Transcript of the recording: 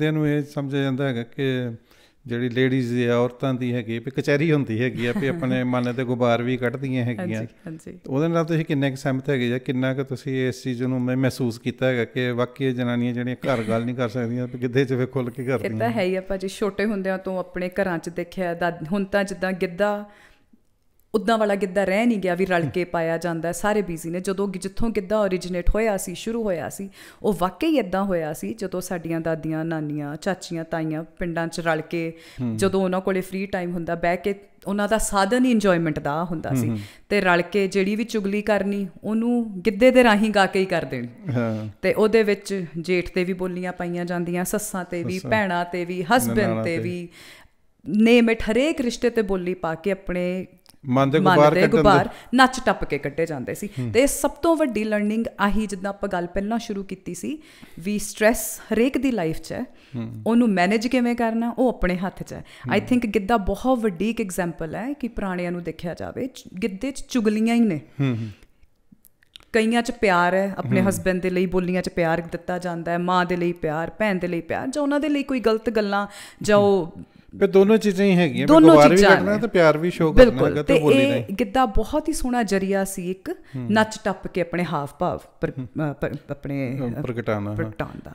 ਦੇ ਨੂੰ ਇਹ ਸਮਝਿਆ ਜਾਂਦਾ ਹੈਗਾ ਕਿ ਜਿਹੜੀ ਲੇਡੀਜ਼ ਦੀ ਔਰਤਾਂ ਦੀ ਹੈਗੀ ਵੀ ਕਚਹਿਰੀ ਹੁੰਦੀ ਹੈਗੀ ਆ ਵੀ ਆਪਣੇ ਮਨ ਦੇ ਗੁਬਾਰ ਵੀ ਕੱਢਦੀਆਂ ਹੈਗੀਆਂ ਹਾਂਜੀ ਉਹਦੇ ਨਾਲ ਤੁਸੀਂ ਕਿੰਨੇ ਕੁ ਸਹਿਮਤ ਹੈਗੇ ਜਾਂ ਕਿੰਨਾ ਕੁ ਤੁਸੀਂ ਇਸ ਚੀਜ਼ ਨੂੰ ਮੈਂ ਮਹਿਸੂਸ ਕੀਤਾ ਹੈਗਾ ਕਿ ਵਾਕਈ ਜਨਾਨੀਆਂ ਜਿਹੜੀਆਂ ਘਰ ਗੱਲ ਨਹੀਂ ਕਰ ਸਕਦੀਆਂ ਤੇ ਕਿੱਦੇ ਚ ਫੇ ਖੁੱਲ ਕੇ ਕਰਦੀਆਂ ਇਹ ਤਾਂ ਹੈ ਹੀ ਆਪਾਂ ਜੇ ਛੋਟੇ ਹੁੰਦਿਆਂ ਤੋਂ ਆਪਣੇ ਘਰਾਂ 'ਚ ਦੇਖਿਆ ਹੁਣ ਤਾਂ ਜਿੱਦਾਂ ਗਿੱਧਾ ਉਦਾਂ ਵਾਲਾ ਗਿੱਧਾ ਰਹਿ ਨਹੀਂ ਗਿਆ ਵੀ ਰਲ ਕੇ ਪਾਇਆ ਜਾਂਦਾ ਸਾਰੇ ਬੀਜ਼ੀ ਨੇ ਜਦੋਂ ਜਿੱਥੋਂ ਗਿੱਧਾ originateਟ ਹੋਇਆ ਸੀ ਸ਼ੁਰੂ ਹੋਇਆ ਸੀ ਉਹ ਵਾਕਈ ਇਦਾਂ ਹੋਇਆ ਸੀ ਜਦੋਂ ਸਾਡੀਆਂ ਦਾਦੀਆਂ ਨਾਨੀਆਂ ਚਾਚੀਆਂ ਤਾਈਆਂ ਪਿੰਡਾਂ 'ਚ ਰਲ ਕੇ ਜਦੋਂ ਉਹਨਾਂ ਕੋਲੇ ਫ੍ਰੀ ਟਾਈਮ ਹੁੰਦਾ ਬਹਿ ਕੇ ਉਹਨਾਂ ਦਾ ਸਾਧਨ ਹੀ ਇੰਜੋਇਮੈਂਟ ਦਾ ਹੁੰਦਾ ਸੀ ਤੇ ਰਲ ਕੇ ਜਿਹੜੀ ਵੀ ਚੁਗਲੀ ਕਰਨੀ ਉਹਨੂੰ ਗਿੱਧੇ ਦੇ ਰਾਹੀਂ ਗਾ ਕੇ ਹੀ ਕਰ ਦੇਣੀ ਹਾਂ ਤੇ ਉਹਦੇ ਵਿੱਚ ਜੇਠ ਤੇ ਵੀ ਬੋਲੀਆਂ ਪਾਈਆਂ ਜਾਂਦੀਆਂ ਸੱਸਾਂ ਤੇ ਵੀ ਭੈਣਾਂ ਤੇ ਵੀ ਹਸਬੰਡ ਤੇ ਵੀ ਨੇਮ ਇਟ ਹਰੇਕ ਰਿਸ਼ਤੇ ਤੇ ਬੋਲੀ ਪਾ ਕੇ ਆਪਣੇ ਮਨ ਦੇ ਗੁਬਾਰ ਕੱਢਣ ਗੁਬਾਰ ਨੱਚ ਟੱਪ ਕੇ ਕੱਢੇ ਜਾਂਦੇ ਸੀ ਤੇ ਸਭ ਤੋਂ ਵੱਡੀ ਲਰਨਿੰਗ ਆਹੀ ਜਿੱਦਾਂ ਆਪਾਂ ਗੱਲ ਪਹਿਲਾਂ ਸ਼ੁਰੂ ਕੀਤੀ ਸੀ ਵੀ ਸਟ्रेस ਹਰੇਕ ਦੀ ਲਾਈਫ 'ਚ ਹੈ ਉਹਨੂੰ ਮੈਨੇਜ ਕਿਵੇਂ ਕਰਨਾ ਉਹ ਆਪਣੇ ਹੱਥ 'ਚ ਹੈ ਆਈ ਥਿੰਕ ਗਿੱਧਾ ਬਹੁਤ ਵੱਡੀ ਇੱਕ ਐਗਜ਼ਾਮਪਲ ਹੈ ਕਿ ਪੁਰਾਣਿਆਂ ਨੂੰ ਦੇਖਿਆ ਜਾਵੇ ਗਿੱਧੇ 'ਚ ਚੁਗਲੀਆਂ ਹੀ ਨੇ ਕਈਆਂ 'ਚ ਪਿਆਰ ਹੈ ਆਪਣੇ ਹਸਬੰਦ ਦੇ ਲਈ ਬੋਲੀਆਂ 'ਚ ਪਿਆਰ ਦਿੱਤਾ ਜਾਂਦਾ ਹੈ ਮਾਂ ਦੇ ਲਈ ਪਿਆਰ ਭੈਣ ਦੇ ਲਈ ਪਿਆਰ ਜਾਂ ਉਹਨਾਂ ਦੇ ਲਈ ਕੋਈ ਗਲਤ ਗੱਲਾਂ ਜਾਂ ਉਹ ਫਿਰ ਦੋਨੋਂ ਚੀਜ਼ਾਂ ਹੀ ਹੈਗੀਆਂ ਦੋਨੋਂ ਵੀ ਕਰਨਾ ਤੇ ਪਿਆਰ ਵੀ ਸ਼ੋਅ ਕਰਨਾ ਹੈਗਾ ਤੇ ਬੋਲੀ ਨਹੀਂ ਬਿਲਕੁਲ ਇਹ ਗਿੱਧਾ ਬਹੁਤ ਹੀ ਸੋਹਣਾ ਜਰੀਆ ਸੀ ਇੱਕ ਨੱਚ ਟੱਪ ਕੇ ਆਪਣੇ ਹਾਵ ਭਾਵ ਪਰ ਆਪਣੇ ਪ੍ਰਗਟਾਣਾ ਪ੍ਰਗਟਾਣਾ